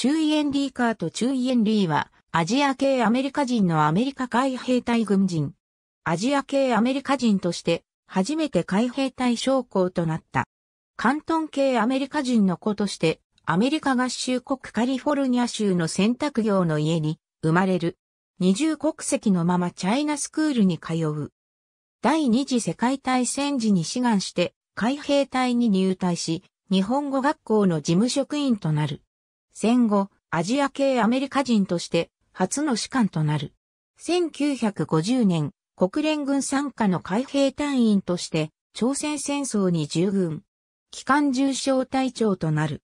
チュイエンリーカート・チュイエンリーは、アジア系アメリカ人のアメリカ海兵隊軍人。アジア系アメリカ人として、初めて海兵隊将校となった。関東系アメリカ人の子として、アメリカ合衆国カリフォルニア州の選択業の家に生まれる。二重国籍のままチャイナスクールに通う。第二次世界大戦時に志願して海兵隊に入隊し、日本語学校の事務職員となる。戦後、アジア系アメリカ人として初の士官となる。1950年、国連軍参加の海兵隊員として朝鮮戦争に従軍。機関重傷隊長となる。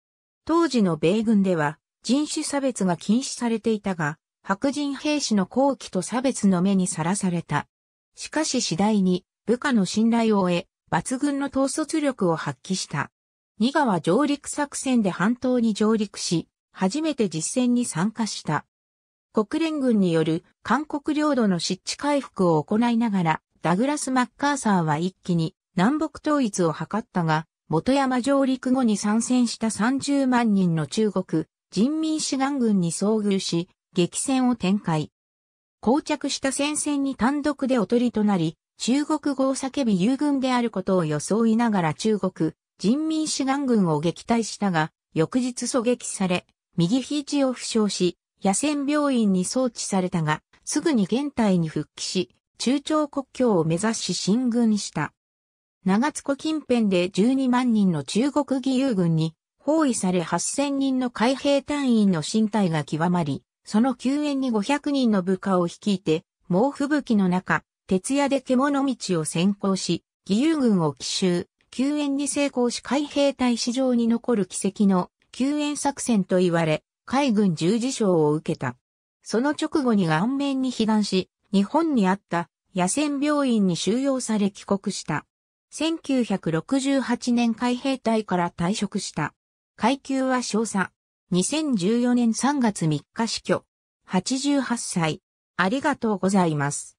当時の米軍では人種差別が禁止されていたが、白人兵士の好奇と差別の目にさらされた。しかし次第に部下の信頼を得、抜群の統率力を発揮した。二川上陸作戦で半島に上陸し、初めて実戦に参加した。国連軍による韓国領土の湿地回復を行いながら、ダグラス・マッカーサーは一気に南北統一を図ったが、元山上陸後に参戦した30万人の中国人民志願軍に遭遇し、激戦を展開。膠着した戦線に単独でおとりとなり、中国語を叫び友軍であることを装いながら中国人民志願軍を撃退したが、翌日狙撃され、右肘を負傷し、野戦病院に送致されたが、すぐに現代に復帰し、中朝国境を目指し進軍した。長津湖近辺で12万人の中国義勇軍に包囲され8000人の海兵隊員の身体が極まり、その救援に500人の部下を率いて、猛吹雪の中、徹夜で獣道を先行し、義勇軍を奇襲、救援に成功し海兵隊史上に残る奇跡の救援作戦と言われ、海軍十字章を受けた。その直後に顔面に被弾し、日本にあった野戦病院に収容され帰国した。1968年海兵隊から退職した。階級は少佐。2014年3月3日死去。88歳。ありがとうございます。